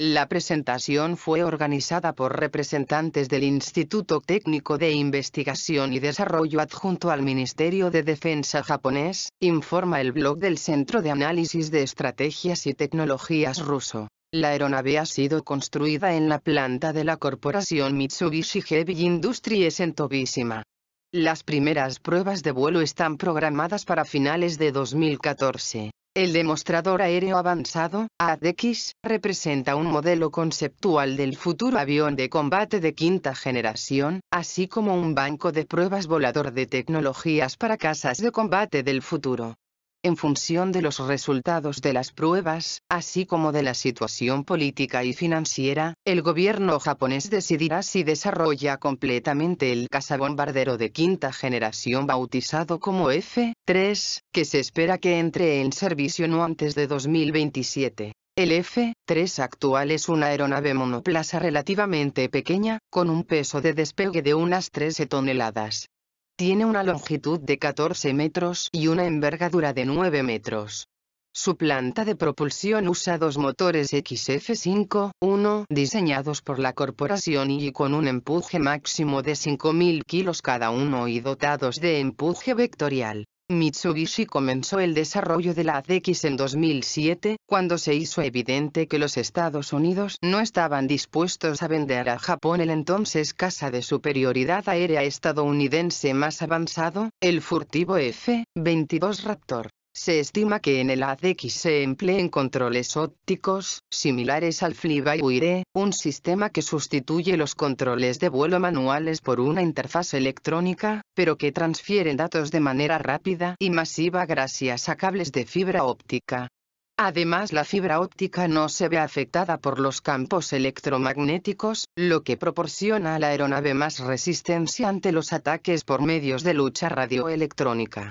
La presentación fue organizada por representantes del Instituto Técnico de Investigación y Desarrollo adjunto al Ministerio de Defensa japonés, informa el blog del Centro de Análisis de Estrategias y Tecnologías ruso. La aeronave ha sido construida en la planta de la corporación Mitsubishi Heavy Industries en Tobishima. Las primeras pruebas de vuelo están programadas para finales de 2014. El demostrador aéreo avanzado, ADX, representa un modelo conceptual del futuro avión de combate de quinta generación, así como un banco de pruebas volador de tecnologías para casas de combate del futuro. En función de los resultados de las pruebas, así como de la situación política y financiera, el gobierno japonés decidirá si desarrolla completamente el cazabombardero de quinta generación bautizado como F 3, que se espera que entre en servicio no antes de 2027. El F-3 actual es una aeronave monoplaza relativamente pequeña, con un peso de despegue de unas 13 toneladas. Tiene una longitud de 14 metros y una envergadura de 9 metros. Su planta de propulsión usa dos motores XF5-1 diseñados por la corporación y con un empuje máximo de 5.000 kilos cada uno y dotados de empuje vectorial. Mitsubishi comenzó el desarrollo de la ADX en 2007, cuando se hizo evidente que los Estados Unidos no estaban dispuestos a vender a Japón el entonces casa de superioridad aérea estadounidense más avanzado, el furtivo F-22 Raptor. Se estima que en el ADX se empleen controles ópticos, similares al FlyByWire, un sistema que sustituye los controles de vuelo manuales por una interfaz electrónica, pero que transfieren datos de manera rápida y masiva gracias a cables de fibra óptica. Además la fibra óptica no se ve afectada por los campos electromagnéticos, lo que proporciona a la aeronave más resistencia ante los ataques por medios de lucha radioelectrónica.